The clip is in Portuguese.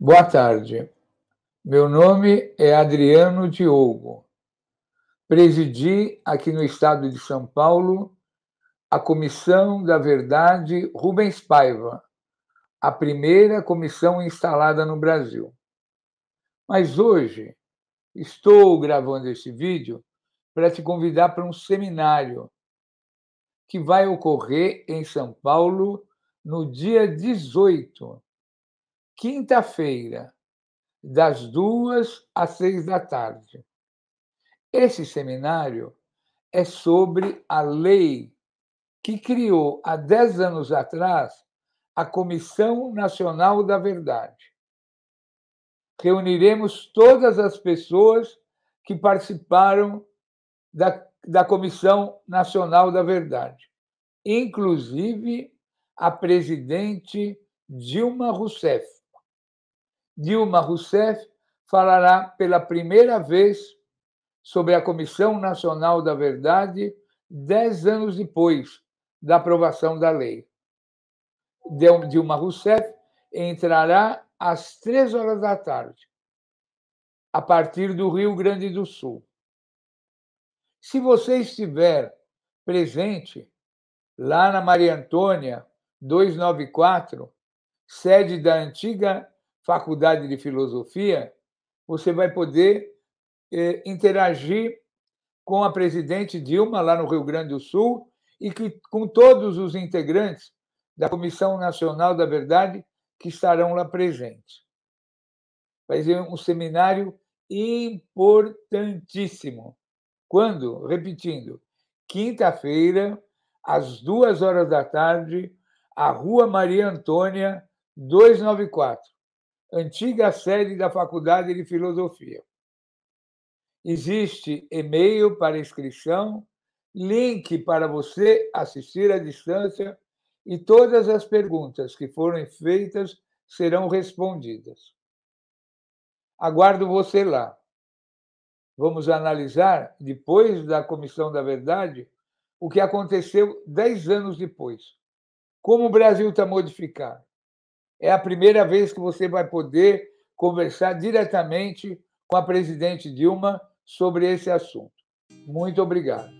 Boa tarde. Meu nome é Adriano Diogo. Presidi aqui no estado de São Paulo a Comissão da Verdade Rubens Paiva, a primeira comissão instalada no Brasil. Mas hoje estou gravando este vídeo para te convidar para um seminário que vai ocorrer em São Paulo no dia 18 quinta-feira, das duas às seis da tarde. Esse seminário é sobre a lei que criou há dez anos atrás a Comissão Nacional da Verdade. Reuniremos todas as pessoas que participaram da, da Comissão Nacional da Verdade, inclusive a presidente Dilma Rousseff. Dilma Rousseff falará pela primeira vez sobre a Comissão Nacional da Verdade, dez anos depois da aprovação da lei. Dilma Rousseff entrará às três horas da tarde, a partir do Rio Grande do Sul. Se você estiver presente lá na Maria Antônia 294, sede da antiga faculdade de filosofia, você vai poder eh, interagir com a presidente Dilma, lá no Rio Grande do Sul, e que, com todos os integrantes da Comissão Nacional da Verdade que estarão lá presentes. Vai ser um seminário importantíssimo. Quando? Repetindo, quinta-feira, às duas horas da tarde, a Rua Maria Antônia, 294 antiga sede da Faculdade de Filosofia. Existe e-mail para inscrição, link para você assistir à distância e todas as perguntas que forem feitas serão respondidas. Aguardo você lá. Vamos analisar, depois da Comissão da Verdade, o que aconteceu dez anos depois. Como o Brasil está modificado é a primeira vez que você vai poder conversar diretamente com a presidente Dilma sobre esse assunto. Muito obrigado.